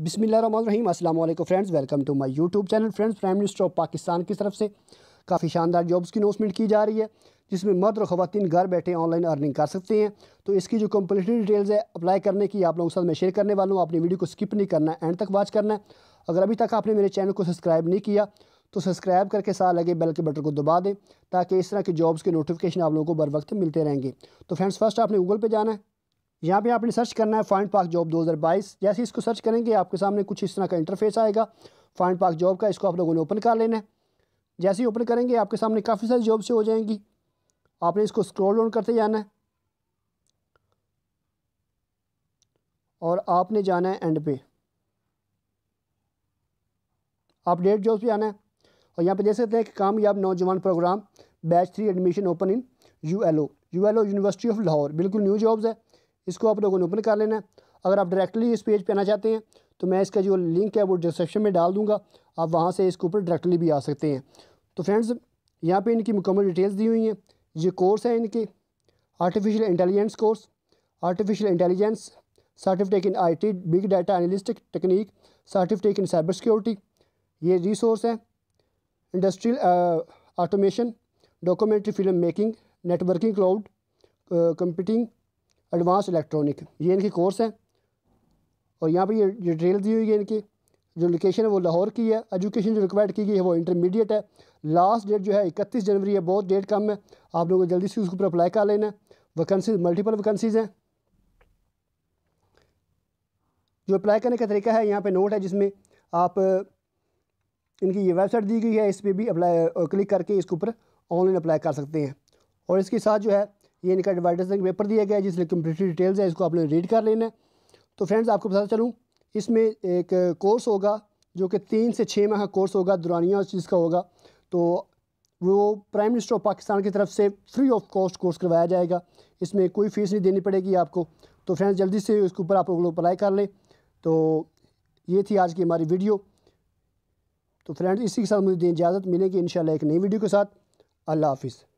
बिसमीम friends welcome to my YouTube channel friends prime minister of Pakistan की तरफ से काफ़ी शानदार जॉब्स की अनाउंसमेंट की जा रही है जिसमें मर्द और खातन घर बैठे ऑनलाइन अर्निंग कर सकते हैं तो इसकी जो कंप्लीटली डिटेल्स है अप्लाई करने की आप लोगों के साथ मैं शेयर करने वाला हूँ अपनी वीडियो को स्किप नहीं करना एंड तक वॉच करना है अगर अभी तक आपने मेरे चैनल को सब्सक्राइब नहीं किया तो सब्सक्राइब करके साथ लगे बेल के बटन को दबा दें ताकि इस तरह के जॉब्स के नोटिफिकेशन आप लोगों को बर वक्त मिलते रहेंगे तो फ्रेंड्स फर्स्ट आपने गूगल पर जाना है यहाँ पे आपने सर्च करना है फाइंड पाक जॉब 2022 जैसे इसको सर्च करेंगे आपके सामने कुछ इस तरह का इंटरफेस आएगा फाइंड पाक जॉब का इसको आप लोगों ने ओपन कर लेना है जैसे ही ओपन करेंगे आपके सामने काफ़ी सारी जॉब से हो जाएंगी आपने इसको स्क्रॉल डाउन करते जाना है और आपने जाना है एंड पे अपडेट जॉब्स पर आना है और यहाँ पर देख सकते हैं कि कामयाब नौजवान program batch three admission open in U L O U L O university of Lahore बिल्कुल न्यू जॉब्स है इसको आप लोगों ने ओपन कर लेना है अगर आप डायरेक्टली इस पेज पर आना चाहते हैं तो मैं इसका जो लिंक है वो डिस्क्रिप्शन में डाल दूँगा आप वहाँ से इसके ऊपर डायरेक्टली भी आ सकते हैं तो फ्रेंड्स यहाँ पर इनकी मुकम्मल डिटेल्स दी हुई हैं ये कोर्स है इनके artificial intelligence course artificial intelligence certificate in I T big data analytic technique certificate in cyber security ये रिसोर्स है industrial automation documentary film making networking cloud computing advance electronic ये इनकी कोर्स है और यहाँ पर ये डिटेल दी हुई है इनकी जो लोकेशन है वो लाहौर की है एजुकेशन जो रिक्वायर्ड की गई है वो इंटरमीडिएट है लास्ट डेट जो है इकतीस जनवरी है बहुत डेट कम है आप लोगों को जल्दी से उसके ऊपर अप्लाई कर लेना है वैकेंसीज मल्टीपल वैकेंसीज़ हैं जो अप्लाई करने का तरीका है यहाँ पे नोट है जिसमें आप इनकी ये वेबसाइट दी गई है इस पर भी अप्लाई क्लिक करके इसके ऊपर ऑनलाइन अप्लाई कर सकते हैं और इसके साथ जो है ये इनका एडवर्टाइजिंग पेपर दिया गया है जिसमें कंप्लीटली डिटेल्स है इसको आपने रीड कर लेना है तो फ्रेंड्स आपको बताता चलूँ इसमें एक कोर्स होगा जो कि तीन से छः माह का कोर्स होगा दुरानिया उस चीज़ का होगा तो वो प्राइम मिनिस्टर ऑफ पाकिस्तान की तरफ से फ्री ऑफ कॉस्ट कोर्स करवाया जाएगा इसमें कोई फ़ीस नहीं देनी पड़ेगी आपको तो फ्रेंड्स जल्दी से इसके ऊपर आप लोग अप्लाई कर लें तो ये थी आज की हमारी वीडियो तो फ्रेंड्स इसी के साथ मुझे इजाज़त मिलेगी इन एक नई वीडियो के साथ अल्लाह हाफिज़